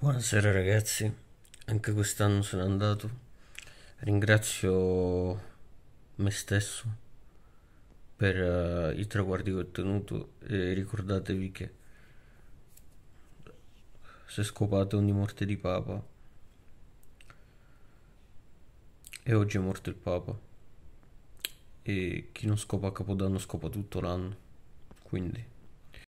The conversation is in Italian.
Buonasera ragazzi, anche quest'anno sono andato, ringrazio me stesso per uh, i traguardi che ho ottenuto e ricordatevi che se scopate ogni morte di Papa e oggi è morto il Papa e chi non scopa a Capodanno scopa tutto l'anno, quindi...